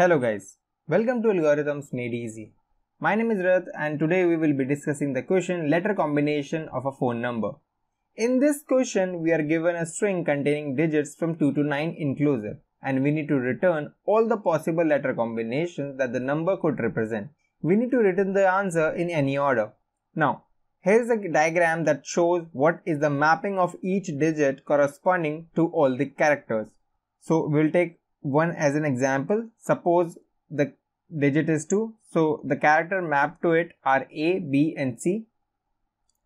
Hello guys, welcome to Algorithms Made Easy. My name is Rath and today we will be discussing the question letter combination of a phone number. In this question, we are given a string containing digits from 2 to 9 inclusive and we need to return all the possible letter combinations that the number could represent. We need to return the answer in any order. Now, here is a diagram that shows what is the mapping of each digit corresponding to all the characters. So we'll take one as an example suppose the digit is 2 so the character mapped to it are a b and c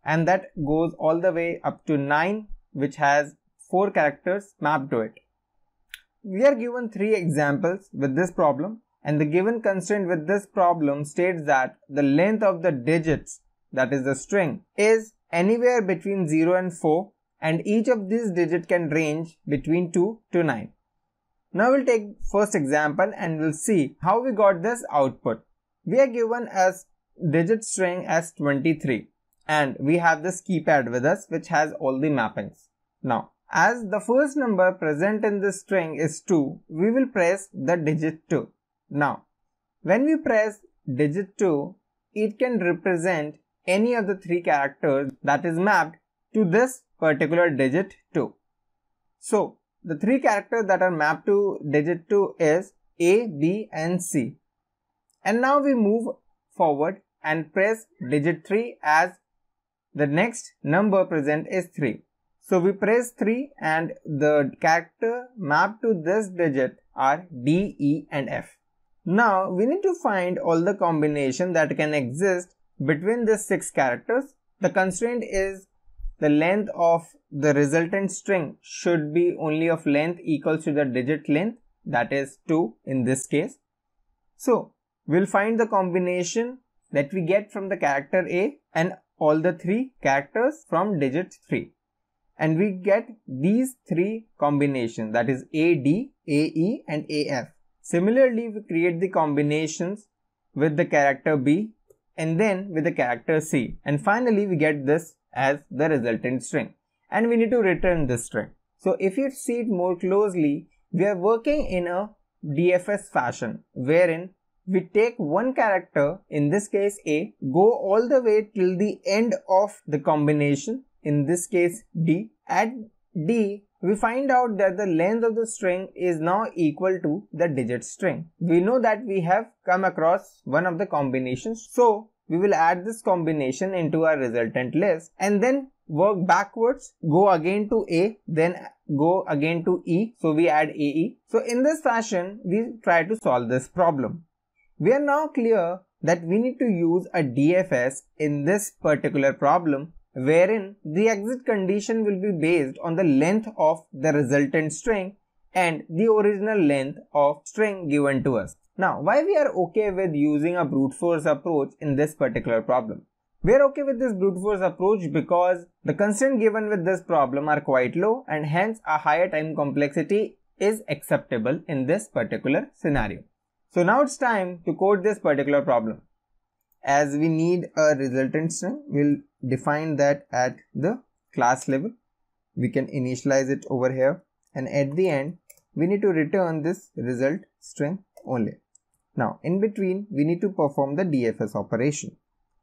and that goes all the way up to 9 which has four characters mapped to it we are given three examples with this problem and the given constraint with this problem states that the length of the digits that is the string is anywhere between 0 and 4 and each of these digit can range between 2 to 9 now we'll take first example and we'll see how we got this output. We are given as digit string as 23 and we have this keypad with us which has all the mappings. Now as the first number present in this string is 2, we will press the digit 2. Now when we press digit 2, it can represent any of the three characters that is mapped to this particular digit 2. So the three characters that are mapped to digit 2 is A, B and C. And now we move forward and press digit 3 as the next number present is 3. So we press 3 and the character mapped to this digit are D, E and F. Now we need to find all the combination that can exist between these 6 characters. The constraint is the length of the resultant string should be only of length equals to the digit length that is 2 in this case. So we'll find the combination that we get from the character A and all the three characters from digit 3 and we get these three combinations that is AD, AE and AF. Similarly, we create the combinations with the character B and then with the character C and finally we get this as the resultant string and we need to return this string. So if you see it more closely, we are working in a DFS fashion wherein we take one character, in this case A, go all the way till the end of the combination, in this case D. At D, we find out that the length of the string is now equal to the digit string. We know that we have come across one of the combinations. So we will add this combination into our resultant list and then work backwards go again to a then go again to e so we add ae so in this fashion we try to solve this problem we are now clear that we need to use a dfs in this particular problem wherein the exit condition will be based on the length of the resultant string and the original length of string given to us now, why we are okay with using a brute force approach in this particular problem? We are okay with this brute force approach because the constraints given with this problem are quite low and hence a higher time complexity is acceptable in this particular scenario. So now it's time to code this particular problem. As we need a resultant string, we'll define that at the class level. We can initialize it over here and at the end, we need to return this result string only. Now in between we need to perform the DFS operation.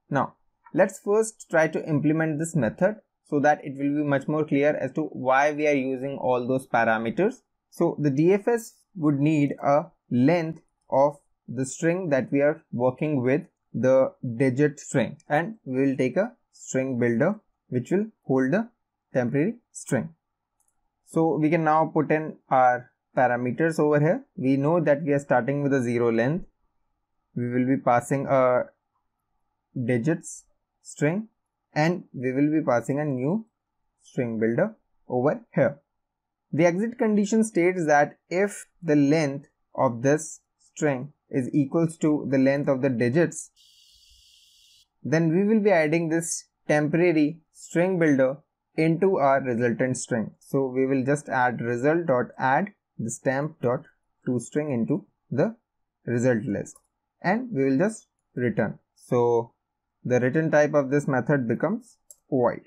Now let's first try to implement this method so that it will be much more clear as to why we are using all those parameters. So the DFS would need a length of the string that we are working with the digit string and we will take a string builder which will hold the temporary string. So we can now put in our parameters over here we know that we are starting with a zero length we will be passing a digits string and we will be passing a new string builder over here the exit condition states that if the length of this string is equals to the length of the digits then we will be adding this temporary string builder into our resultant string so we will just add result dot add the stamp dot to string into the result list and we will just return. So the return type of this method becomes void.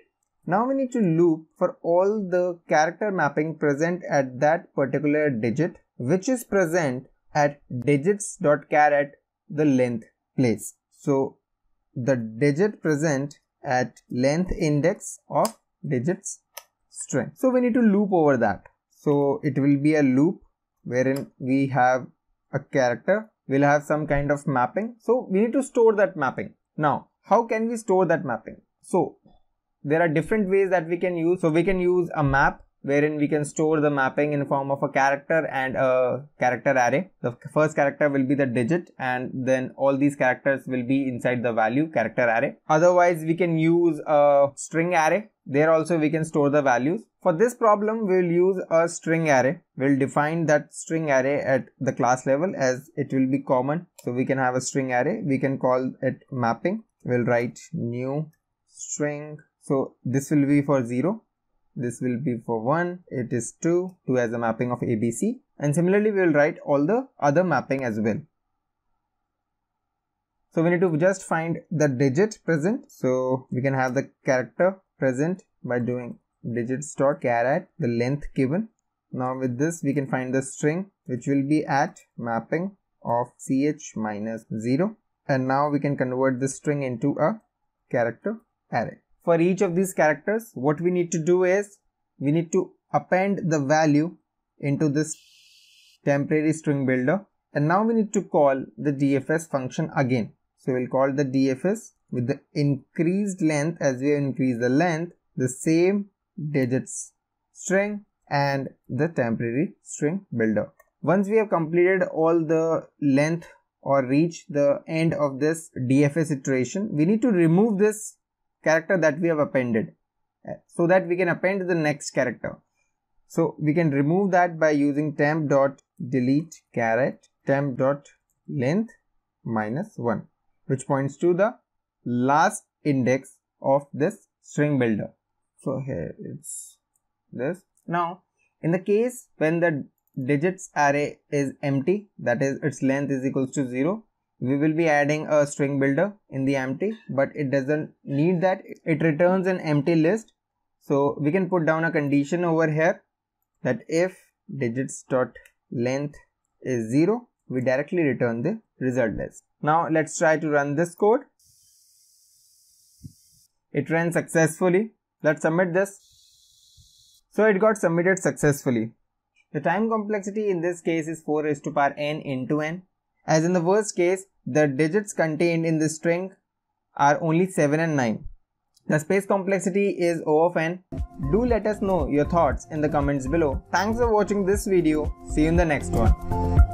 Now we need to loop for all the character mapping present at that particular digit which is present at digits dot caret the length place. So the digit present at length index of digits string. So we need to loop over that so it will be a loop wherein we have a character we'll have some kind of mapping so we need to store that mapping now how can we store that mapping so there are different ways that we can use so we can use a map wherein we can store the mapping in form of a character and a character array. The first character will be the digit and then all these characters will be inside the value character array. Otherwise, we can use a string array. There also we can store the values. For this problem, we'll use a string array. We'll define that string array at the class level as it will be common. So we can have a string array. We can call it mapping. We'll write new string. So this will be for zero this will be for 1 it is 2 2 as a mapping of abc and similarly we will write all the other mapping as well so we need to just find the digit present so we can have the character present by doing digits dot char at the length given now with this we can find the string which will be at mapping of ch minus 0 and now we can convert this string into a character array for each of these characters what we need to do is we need to append the value into this temporary string builder and now we need to call the dfs function again so we'll call the dfs with the increased length as we increase the length the same digits string and the temporary string builder once we have completed all the length or reach the end of this dfs iteration we need to remove this character that we have appended uh, so that we can append the next character. So we can remove that by using temp dot delete caret temp dot length minus 1 which points to the last index of this string builder. So here it's this. Now in the case when the digits array is empty that is its length is equals to 0 we will be adding a string builder in the empty but it doesn't need that it returns an empty list so we can put down a condition over here that if digits dot length is 0 we directly return the result list now let's try to run this code it ran successfully let's submit this so it got submitted successfully the time complexity in this case is 4 raised to power n into n as in the worst case, the digits contained in this string are only 7 and 9. The space complexity is O of n. Do let us know your thoughts in the comments below. Thanks for watching this video. See you in the next one.